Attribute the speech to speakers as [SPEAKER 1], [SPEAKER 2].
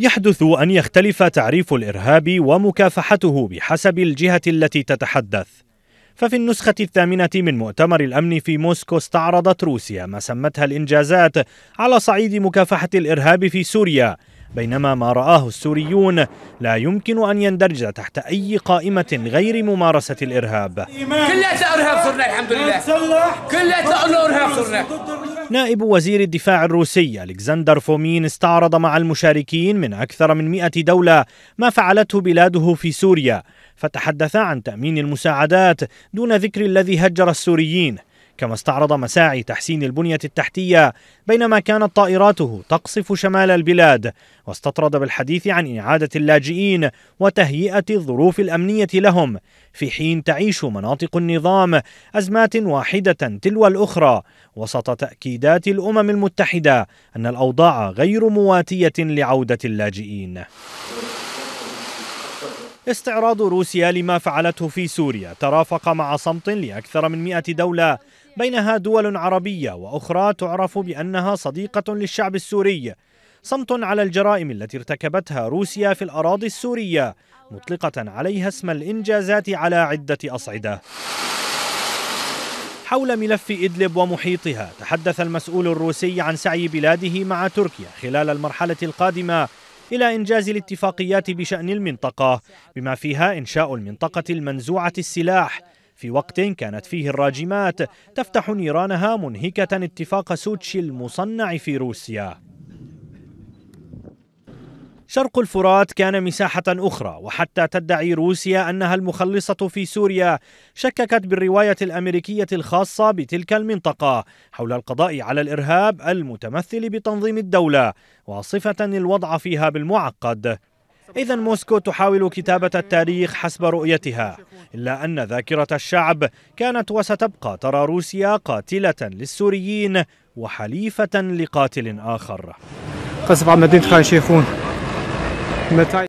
[SPEAKER 1] يحدث أن يختلف تعريف الإرهاب ومكافحته بحسب الجهة التي تتحدث ففي النسخة الثامنة من مؤتمر الأمن في موسكو استعرضت روسيا ما سمتها الإنجازات على صعيد مكافحة الإرهاب في سوريا بينما ما رآه السوريون لا يمكن أن يندرج تحت أي قائمة غير ممارسة الإرهاب كلها إرهاب صرنا الحمد لله كلها إرهاب صرنا نائب وزير الدفاع الروسي ألكسندر فومين استعرض مع المشاركين من أكثر من 100 دولة ما فعلته بلاده في سوريا فتحدث عن تأمين المساعدات دون ذكر الذي هجر السوريين كما استعرض مساعي تحسين البنية التحتية بينما كانت طائراته تقصف شمال البلاد واستطرد بالحديث عن إعادة اللاجئين وتهيئة الظروف الأمنية لهم في حين تعيش مناطق النظام أزمات واحدة تلو الأخرى وسط تأكيدات الأمم المتحدة أن الأوضاع غير مواتية لعودة اللاجئين استعراض روسيا لما فعلته في سوريا ترافق مع صمت لأكثر من 100 دولة بينها دول عربية وأخرى تعرف بأنها صديقة للشعب السوري صمت على الجرائم التي ارتكبتها روسيا في الأراضي السورية مطلقة عليها اسم الإنجازات على عدة أصعدة حول ملف إدلب ومحيطها تحدث المسؤول الروسي عن سعي بلاده مع تركيا خلال المرحلة القادمة إلى إنجاز الاتفاقيات بشأن المنطقة بما فيها إنشاء المنطقة المنزوعة السلاح في وقت كانت فيه الراجمات تفتح نيرانها منهكة اتفاق سوتشي المصنع في روسيا شرق الفرات كان مساحة أخرى وحتى تدعي روسيا أنها المخلصة في سوريا شككت بالرواية الأمريكية الخاصة بتلك المنطقة حول القضاء على الإرهاب المتمثل بتنظيم الدولة واصفة الوضع فيها بالمعقد إذا موسكو تحاول كتابة التاريخ حسب رؤيتها إلا أن ذاكرة الشعب كانت وستبقى ترى روسيا قاتلة للسوريين وحليفة لقاتل آخر قصف على مدينة خان شيخون Metal